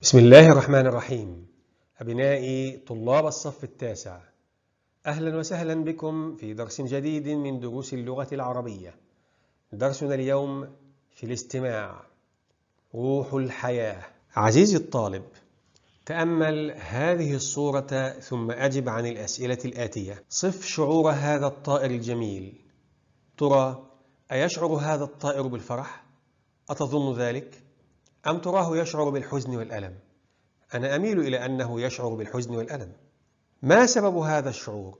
بسم الله الرحمن الرحيم أبنائي طلاب الصف التاسع أهلا وسهلا بكم في درس جديد من دروس اللغة العربية درسنا اليوم في الاستماع روح الحياة عزيزي الطالب تأمل هذه الصورة ثم أجب عن الأسئلة الآتية صف شعور هذا الطائر الجميل ترى أيشعر هذا الطائر بالفرح؟ أتظن ذلك؟ أم تراه يشعر بالحزن والألم؟ أنا أميل إلى أنه يشعر بالحزن والألم ما سبب هذا الشعور؟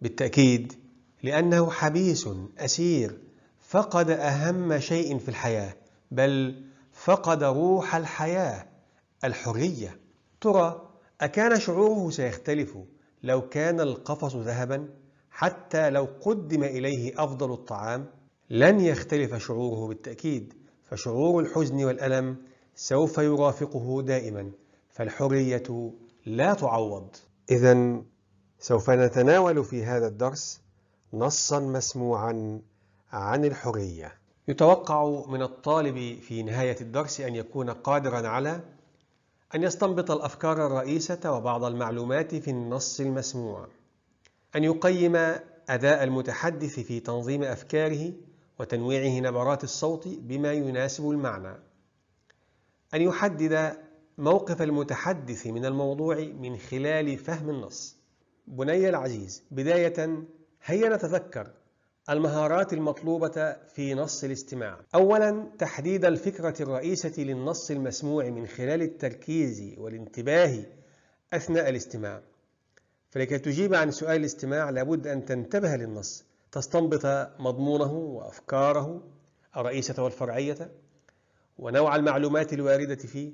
بالتأكيد لأنه حبيس أسير فقد أهم شيء في الحياة بل فقد روح الحياة الحرية ترى أكان شعوره سيختلف لو كان القفص ذهبا حتى لو قدم إليه أفضل الطعام لن يختلف شعوره بالتأكيد فشعور الحزن والألم سوف يرافقه دائما فالحرية لا تعوض إذا سوف نتناول في هذا الدرس نصا مسموعا عن الحرية يتوقع من الطالب في نهاية الدرس أن يكون قادرا على أن يستنبط الأفكار الرئيسة وبعض المعلومات في النص المسموع أن يقيم أداء المتحدث في تنظيم أفكاره وتنويعه نبرات الصوت بما يناسب المعنى أن يحدد موقف المتحدث من الموضوع من خلال فهم النص بني العزيز بداية هيا نتذكر المهارات المطلوبة في نص الاستماع أولا تحديد الفكرة الرئيسة للنص المسموع من خلال التركيز والانتباه أثناء الاستماع فلكي تجيب عن سؤال الاستماع لابد أن تنتبه للنص تستنبط مضمونه وأفكاره الرئيسة والفرعية ونوع المعلومات الواردة فيه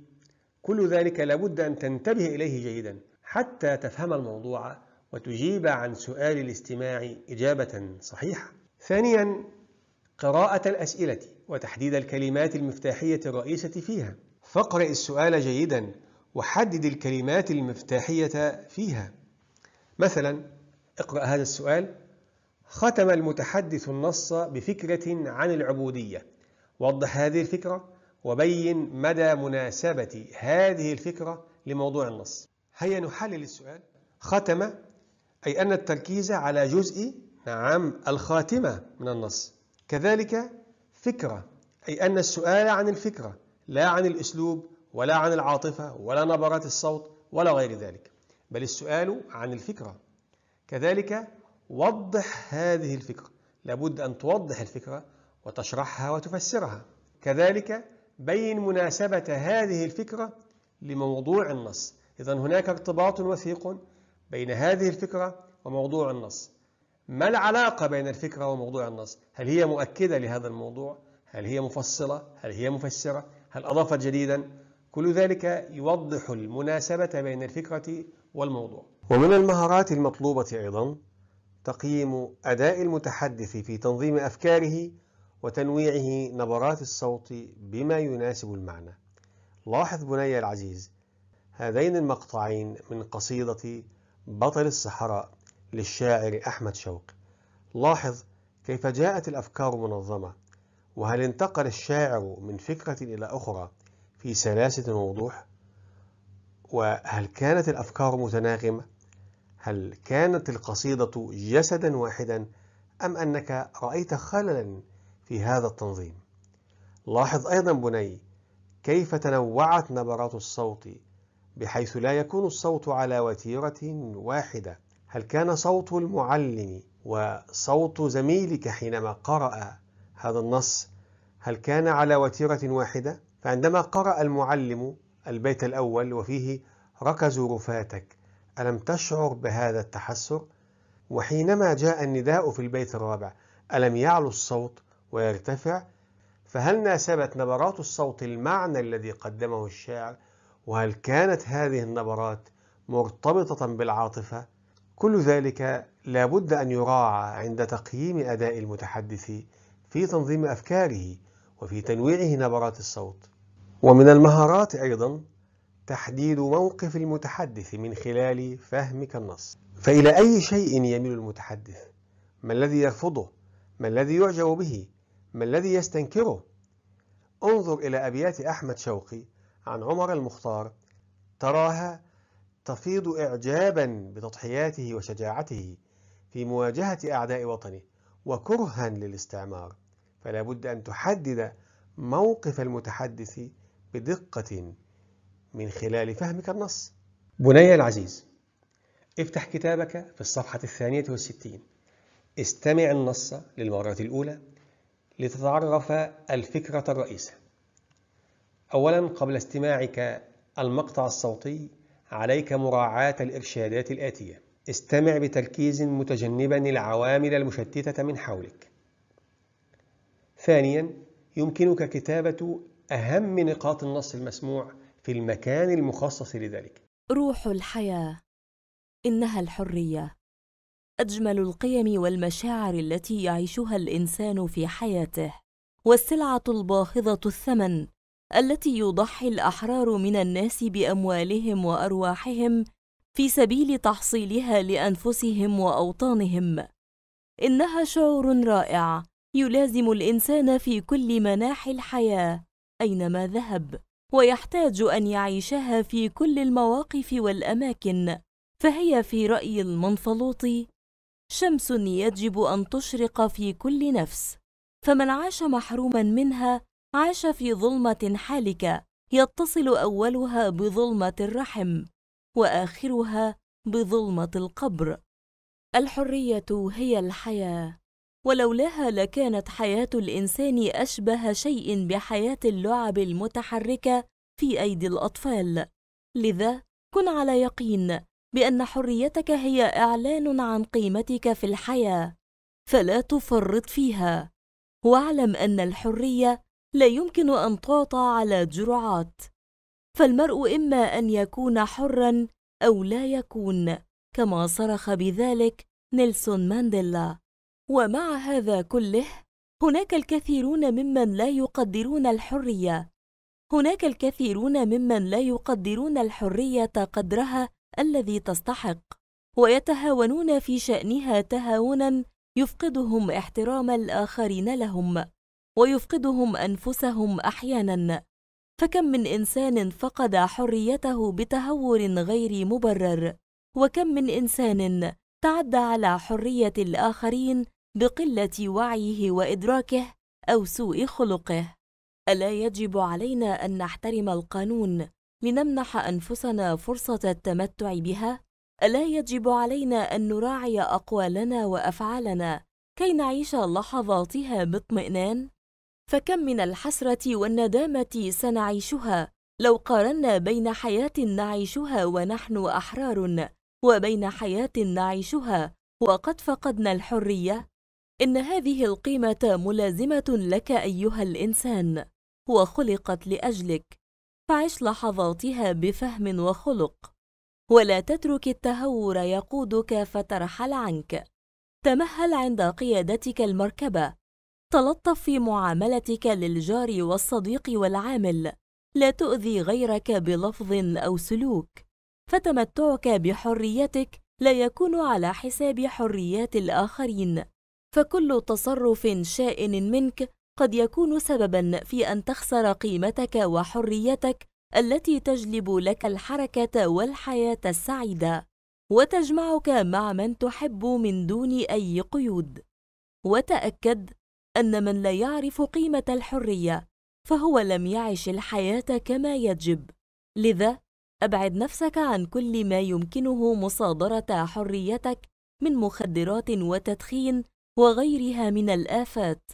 كل ذلك لابد أن تنتبه إليه جيدا حتى تفهم الموضوع وتجيب عن سؤال الاستماع إجابة صحيحة ثانيا قراءة الأسئلة وتحديد الكلمات المفتاحية الرئيسة فيها فاقرأ السؤال جيدا وحدد الكلمات المفتاحية فيها مثلا اقرأ هذا السؤال ختم المتحدث النص بفكرة عن العبودية وضح هذه الفكرة وبين مدى مناسبة هذه الفكرة لموضوع النص هيا نحلل السؤال ختم أي أن التركيز على جزء نعم الخاتمة من النص كذلك فكرة أي أن السؤال عن الفكرة لا عن الأسلوب ولا عن العاطفة ولا نبرات الصوت ولا غير ذلك بل السؤال عن الفكرة كذلك وضح هذه الفكرة لابد أن توضح الفكرة وتشرحها وتفسرها كذلك بين مناسبة هذه الفكرة لموضوع النص إذا هناك ارتباط وثيق بين هذه الفكرة وموضوع النص ما العلاقة بين الفكرة وموضوع النص؟ هل هي مؤكدة لهذا الموضوع؟ هل هي مفصلة؟ هل هي مفسرة؟ هل أضافت جديدا؟ كل ذلك يوضح المناسبة بين الفكرة والموضوع ومن المهارات المطلوبة أيضا تقييم أداء المتحدث في تنظيم أفكاره وتنويعه نبرات الصوت بما يناسب المعنى لاحظ بني العزيز هذين المقطعين من قصيدة بطل الصحراء للشاعر أحمد شوقي لاحظ كيف جاءت الأفكار منظمة وهل انتقل الشاعر من فكرة إلى أخرى في سلاسة ووضوح وهل كانت الأفكار متناغمة هل كانت القصيدة جسدا واحدا أم أنك رأيت خللا في هذا التنظيم لاحظ أيضا بني كيف تنوعت نبرات الصوت بحيث لا يكون الصوت على وتيرة واحدة هل كان صوت المعلم وصوت زميلك حينما قرأ هذا النص هل كان على وتيرة واحدة؟ فعندما قرأ المعلم البيت الأول وفيه ركزوا رفاتك ألم تشعر بهذا التحسر؟ وحينما جاء النداء في البيت الرابع ألم يعلو الصوت ويرتفع؟ فهل ناسبت نبرات الصوت المعنى الذي قدمه الشاعر؟ وهل كانت هذه النبرات مرتبطة بالعاطفة؟ كل ذلك لابد أن يراعى عند تقييم أداء المتحدث في تنظيم أفكاره وفي تنويعه نبرات الصوت. ومن المهارات أيضا تحديد موقف المتحدث من خلال فهمك النص فإلى أي شيء يميل المتحدث؟ ما الذي يرفضه؟ ما الذي يعجب به؟ ما الذي يستنكره؟ انظر إلى أبيات أحمد شوقي عن عمر المختار تراها تفيض إعجابا بتضحياته وشجاعته في مواجهة أعداء وطنه وكرها للاستعمار فلا بد أن تحدد موقف المتحدث بدقة من خلال فهمك النص بني العزيز افتح كتابك في الصفحة الثانية والستين استمع النص للمرة الأولى لتتعرف الفكرة الرئيسة أولا قبل استماعك المقطع الصوتي عليك مراعاة الإرشادات الآتية استمع بتركيز متجنبا العوامل المشتتة من حولك ثانيا يمكنك كتابة أهم نقاط النص المسموع في المكان المخصص لذلك روح الحياة إنها الحرية أجمل القيم والمشاعر التي يعيشها الإنسان في حياته والسلعة الباهظة الثمن التي يضحي الأحرار من الناس بأموالهم وأرواحهم في سبيل تحصيلها لأنفسهم وأوطانهم إنها شعور رائع يلازم الإنسان في كل مناحي الحياة أينما ذهب ويحتاج أن يعيشها في كل المواقف والأماكن فهي في رأي المنفلوطي شمس يجب أن تشرق في كل نفس فمن عاش محروما منها عاش في ظلمة حالكة يتصل أولها بظلمة الرحم وآخرها بظلمة القبر الحرية هي الحياة ولولاها لكانت حياة الإنسان أشبه شيء بحياة اللعب المتحركة في أيدي الأطفال لذا كن على يقين بأن حريتك هي إعلان عن قيمتك في الحياة فلا تفرط فيها واعلم أن الحرية لا يمكن أن تعطى على جرعات فالمرء إما أن يكون حرًا أو لا يكون كما صرخ بذلك نيلسون مانديلا ومع هذا كله هناك الكثيرون ممن لا يقدرون الحرية هناك الكثيرون ممن لا يقدرون الحرية قدرها الذي تستحق ويتهاونون في شأنها تهاونا يفقدهم احترام الآخرين لهم ويفقدهم أنفسهم أحيانا فكم من إنسان فقد حريته بتهور غير مبرر وكم من إنسان تعدى على حرية الآخرين بقلة وعيه وإدراكه أو سوء خلقه ألا يجب علينا أن نحترم القانون لنمنح أنفسنا فرصة التمتع بها؟ ألا يجب علينا أن نراعي أقوالنا وأفعالنا كي نعيش لحظاتها باطمئنان؟ فكم من الحسرة والندامة سنعيشها لو قارنا بين حياة نعيشها ونحن أحرار وبين حياة نعيشها وقد فقدنا الحرية إن هذه القيمة ملازمة لك أيها الإنسان وخلقت لأجلك فعش لحظاتها بفهم وخلق ولا تترك التهور يقودك فترحل عنك تمهل عند قيادتك المركبة تلطف في معاملتك للجار والصديق والعامل لا تؤذي غيرك بلفظ أو سلوك فتمتعك بحريتك لا يكون على حساب حريات الآخرين فكل تصرف شائن منك قد يكون سببا في ان تخسر قيمتك وحريتك التي تجلب لك الحركه والحياه السعيده وتجمعك مع من تحب من دون اي قيود وتاكد ان من لا يعرف قيمه الحريه فهو لم يعش الحياه كما يجب لذا ابعد نفسك عن كل ما يمكنه مصادره حريتك من مخدرات وتدخين وغيرها من الآفات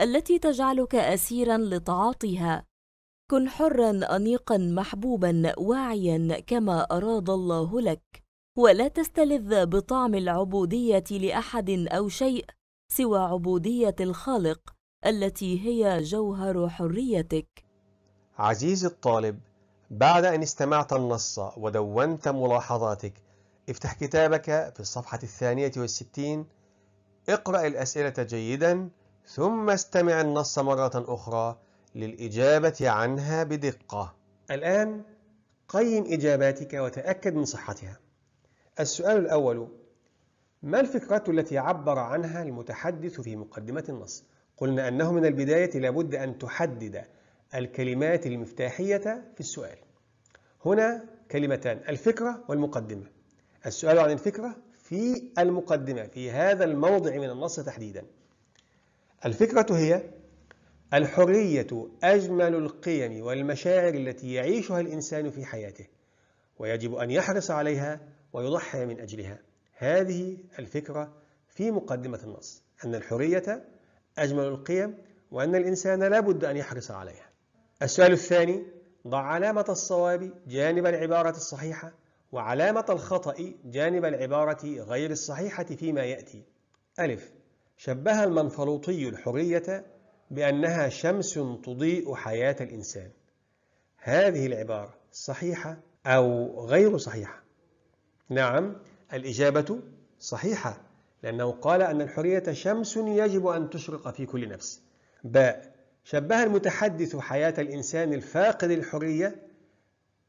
التي تجعلك أسيرا لتعاطيها كن حرا أنيقا محبوبا واعيا كما أراد الله لك ولا تستلذ بطعم العبودية لأحد أو شيء سوى عبودية الخالق التي هي جوهر حريتك عزيزي الطالب بعد أن استمعت النص ودونت ملاحظاتك افتح كتابك في الصفحة الثانية والستين اقرأ الأسئلة جيدا ثم استمع النص مرة أخرى للإجابة عنها بدقة الآن قيم إجاباتك وتأكد من صحتها السؤال الأول ما الفكرة التي عبر عنها المتحدث في مقدمة النص؟ قلنا أنه من البداية لابد أن تحدد الكلمات المفتاحية في السؤال هنا كلمتان الفكرة والمقدمة السؤال عن الفكرة في المقدمة في هذا الموضع من النص تحديدا الفكرة هي الحرية أجمل القيم والمشاعر التي يعيشها الإنسان في حياته ويجب أن يحرص عليها ويضحي من أجلها هذه الفكرة في مقدمة النص أن الحرية أجمل القيم وأن الإنسان لا بد أن يحرص عليها السؤال الثاني ضع علامة الصواب جانب العبارة الصحيحة وعلامة الخطأ جانب العبارة غير الصحيحة فيما يأتي ألف شبه المنفلوطي الحرية بأنها شمس تضيء حياة الإنسان هذه العبارة صحيحة أو غير صحيحة نعم الإجابة صحيحة لأنه قال أن الحرية شمس يجب أن تشرق في كل نفس باء شبه المتحدث حياة الإنسان الفاقد الحرية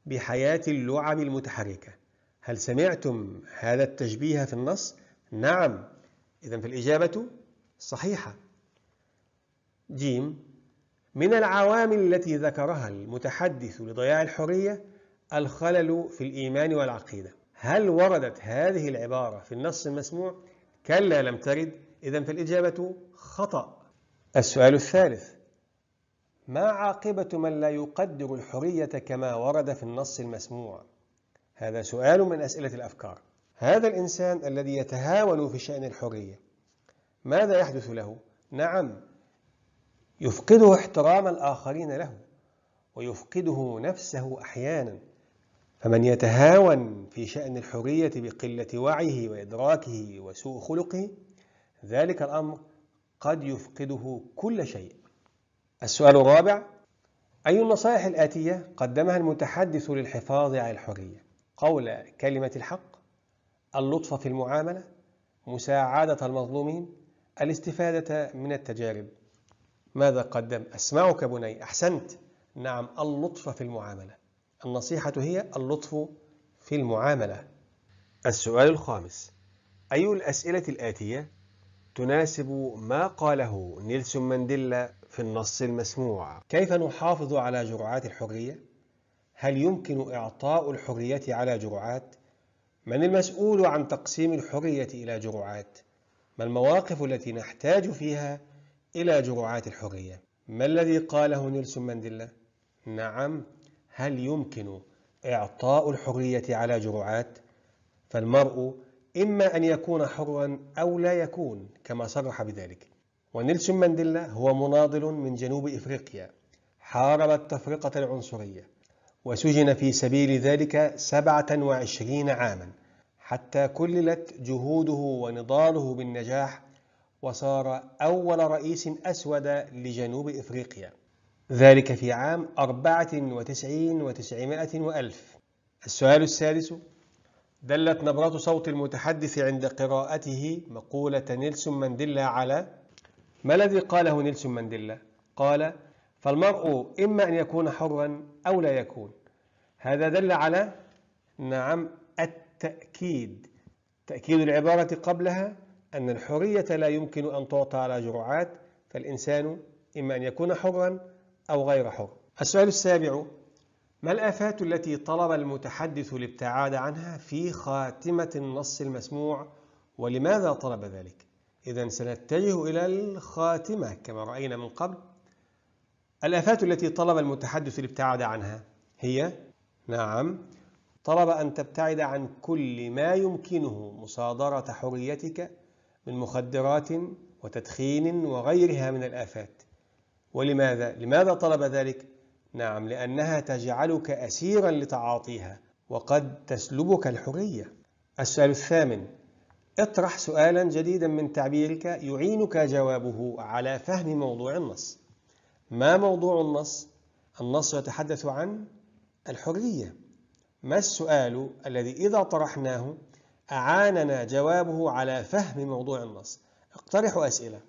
بحياة اللعب المتحركة هل سمعتم هذا التشبيه في النص؟ نعم إذا فالإجابة صحيحة جيم من العوامل التي ذكرها المتحدث لضياع الحرية الخلل في الإيمان والعقيدة هل وردت هذه العبارة في النص المسموع؟ كلا لم ترد إذا فالإجابة خطأ السؤال الثالث ما عاقبة من لا يقدر الحرية كما ورد في النص المسموع؟ هذا سؤال من أسئلة الأفكار هذا الإنسان الذي يتهاون في شأن الحرية ماذا يحدث له؟ نعم يفقده احترام الآخرين له ويفقده نفسه أحيانا فمن يتهاون في شأن الحرية بقلة وعيه وإدراكه وسوء خلقه ذلك الأمر قد يفقده كل شيء السؤال الرابع أي النصائح الآتية قدمها المتحدث للحفاظ على الحرية قول كلمة الحق اللطف في المعاملة مساعدة المظلومين الاستفادة من التجارب ماذا قدم؟ أسمعك بني أحسنت نعم اللطف في المعاملة النصيحة هي اللطف في المعاملة السؤال الخامس أي الأسئلة الآتية تناسب ما قاله نيلسون مانديلا في النص المسموع كيف نحافظ على جرعات الحرية؟ هل يمكن إعطاء الحرية على جرعات؟ من المسؤول عن تقسيم الحرية إلى جرعات؟ ما المواقف التي نحتاج فيها إلى جرعات الحرية؟ ما الذي قاله نيلسون مانديلا؟ نعم، هل يمكن إعطاء الحرية على جرعات؟ فالمرء إما أن يكون حرا أو لا يكون كما صرح بذلك ونيلسون مانديلا هو مناضل من جنوب إفريقيا حارب التفرقة العنصرية وسجن في سبيل ذلك 27 عاما حتى كللت جهوده ونضاله بالنجاح وصار أول رئيس أسود لجنوب إفريقيا ذلك في عام 94 وتسعمائة وألف السؤال السادس دلت نبرة صوت المتحدث عند قراءته مقولة نيلسون مانديلا على ما الذي قاله نيلسون مانديلا قال فالمرء إما أن يكون حرا أو لا يكون هذا دل على نعم التأكيد تأكيد العبارة قبلها أن الحرية لا يمكن أن تعطى على جرعات فالإنسان إما أن يكون حرا أو غير حر السؤال السابع ما الآفات التي طلب المتحدث الابتعاد عنها في خاتمة النص المسموع ولماذا طلب ذلك؟ إذا سنتجه إلى الخاتمة كما رأينا من قبل الآفات التي طلب المتحدث الابتعاد عنها هي نعم طلب أن تبتعد عن كل ما يمكنه مصادرة حريتك من مخدرات وتدخين وغيرها من الآفات ولماذا؟ لماذا طلب ذلك؟ نعم لأنها تجعلك أسيرا لتعاطيها وقد تسلبك الحرية السؤال الثامن اطرح سؤالا جديدا من تعبيرك يعينك جوابه على فهم موضوع النص ما موضوع النص؟ النص يتحدث عن الحرية ما السؤال الذي إذا طرحناه أعاننا جوابه على فهم موضوع النص اقترح أسئلة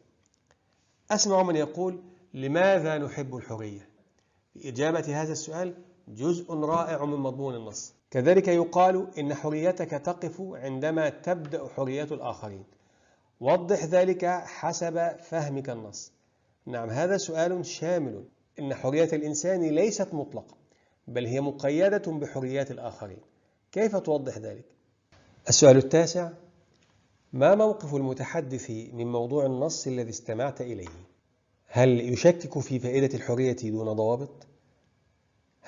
أسمع من يقول لماذا نحب الحرية؟ في إجابة هذا السؤال جزء رائع من مضمون النص كذلك يقال إن حريتك تقف عندما تبدأ حرية الآخرين وضح ذلك حسب فهمك النص نعم هذا سؤال شامل إن حرية الإنسان ليست مطلقة بل هي مقيدة بحريات الآخرين كيف توضح ذلك؟ السؤال التاسع ما موقف المتحدث من موضوع النص الذي استمعت إليه؟ هل يشكك في فائدة الحرية دون ضوابط؟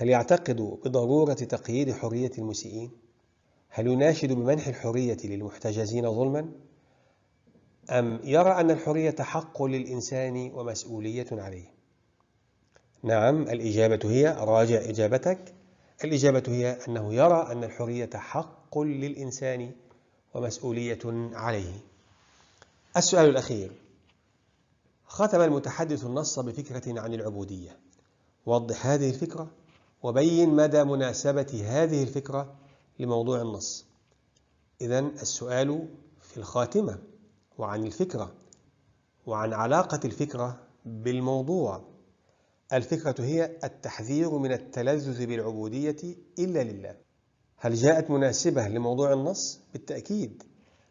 هل يعتقد بضرورة تقييد حرية المسيئين؟ هل يناشد بمنح الحرية للمحتجزين ظلما؟ أم يرى أن الحرية حق للإنسان ومسؤولية عليه؟ نعم الإجابة هي راجع إجابتك الإجابة هي أنه يرى أن الحرية حق للإنسان ومسؤولية عليه السؤال الأخير ختم المتحدث النص بفكرة عن العبودية وضح هذه الفكرة وبين مدى مناسبة هذه الفكرة لموضوع النص إذا السؤال في الخاتمة وعن الفكرة وعن علاقة الفكرة بالموضوع الفكرة هي التحذير من التلذذ بالعبودية إلا لله هل جاءت مناسبة لموضوع النص؟ بالتأكيد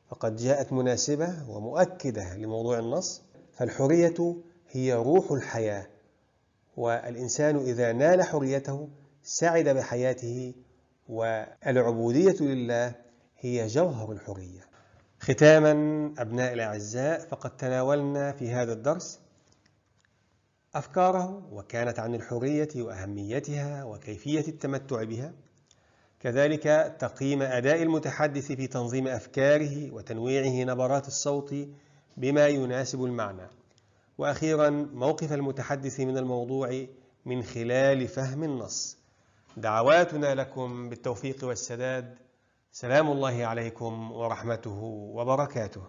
فقد جاءت مناسبة ومؤكدة لموضوع النص فالحرية هي روح الحياة والإنسان إذا نال حريته سعد بحياته والعبودية لله هي جوهر الحرية ختاما أبنائي الأعزاء فقد تناولنا في هذا الدرس أفكاره وكانت عن الحرية وأهميتها وكيفية التمتع بها كذلك تقييم أداء المتحدث في تنظيم أفكاره وتنويعه نبرات الصوت بما يناسب المعنى وأخيرا موقف المتحدث من الموضوع من خلال فهم النص دعواتنا لكم بالتوفيق والسداد سلام الله عليكم ورحمته وبركاته